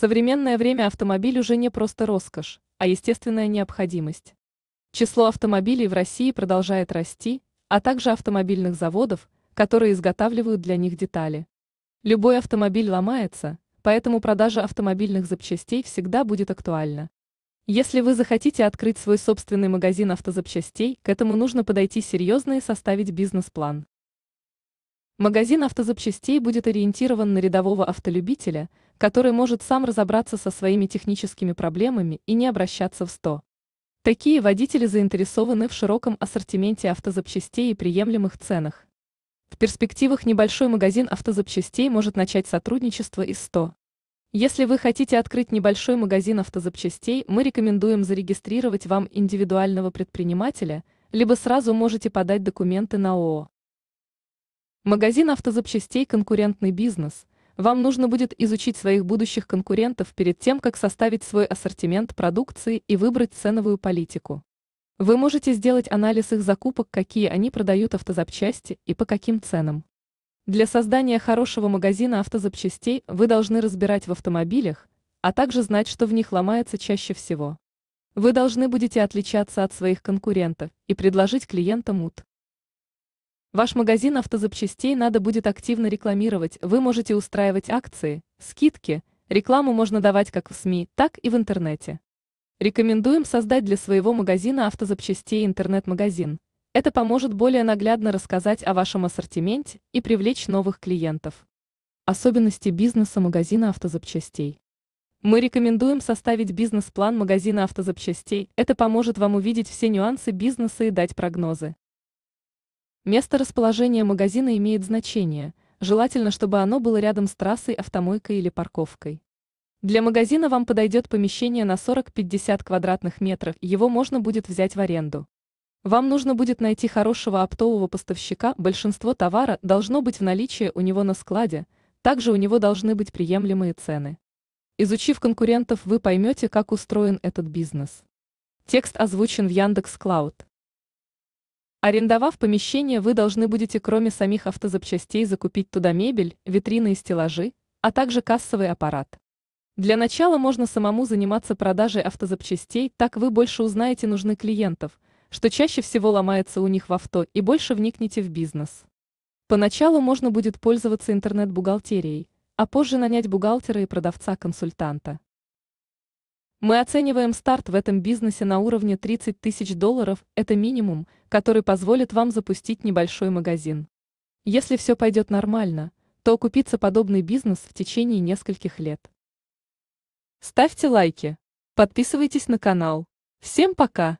современное время автомобиль уже не просто роскошь, а естественная необходимость. Число автомобилей в России продолжает расти, а также автомобильных заводов, которые изготавливают для них детали. Любой автомобиль ломается, поэтому продажа автомобильных запчастей всегда будет актуальна. Если вы захотите открыть свой собственный магазин автозапчастей, к этому нужно подойти серьезно и составить бизнес-план. Магазин автозапчастей будет ориентирован на рядового автолюбителя, который может сам разобраться со своими техническими проблемами и не обращаться в СТО. Такие водители заинтересованы в широком ассортименте автозапчастей и приемлемых ценах. В перспективах небольшой магазин автозапчастей может начать сотрудничество из СТО. Если вы хотите открыть небольшой магазин автозапчастей, мы рекомендуем зарегистрировать вам индивидуального предпринимателя, либо сразу можете подать документы на ООО. Магазин автозапчастей «Конкурентный бизнес» вам нужно будет изучить своих будущих конкурентов перед тем, как составить свой ассортимент продукции и выбрать ценовую политику. Вы можете сделать анализ их закупок, какие они продают автозапчасти и по каким ценам. Для создания хорошего магазина автозапчастей вы должны разбирать в автомобилях, а также знать, что в них ломается чаще всего. Вы должны будете отличаться от своих конкурентов и предложить клиентам УТ. Ваш магазин автозапчастей надо будет активно рекламировать. Вы можете устраивать акции, скидки. Рекламу можно давать как в СМИ, так и в интернете. Рекомендуем создать для своего магазина автозапчастей интернет-магазин. Это поможет более наглядно рассказать о вашем ассортименте и привлечь новых клиентов. Особенности бизнеса магазина автозапчастей. Мы рекомендуем составить бизнес-план магазина автозапчастей. Это поможет вам увидеть все нюансы бизнеса и дать прогнозы. Место расположения магазина имеет значение, желательно, чтобы оно было рядом с трассой, автомойкой или парковкой. Для магазина вам подойдет помещение на 40-50 квадратных метров, его можно будет взять в аренду. Вам нужно будет найти хорошего оптового поставщика, большинство товара должно быть в наличии у него на складе, также у него должны быть приемлемые цены. Изучив конкурентов, вы поймете, как устроен этот бизнес. Текст озвучен в Яндекс.Клауд. Арендовав помещение, вы должны будете кроме самих автозапчастей закупить туда мебель, витрины и стеллажи, а также кассовый аппарат. Для начала можно самому заниматься продажей автозапчастей, так вы больше узнаете нужны клиентов, что чаще всего ломается у них в авто и больше вникнете в бизнес. Поначалу можно будет пользоваться интернет-бухгалтерией, а позже нанять бухгалтера и продавца-консультанта. Мы оцениваем старт в этом бизнесе на уровне 30 тысяч долларов, это минимум, который позволит вам запустить небольшой магазин. Если все пойдет нормально, то окупится подобный бизнес в течение нескольких лет. Ставьте лайки, подписывайтесь на канал. Всем пока!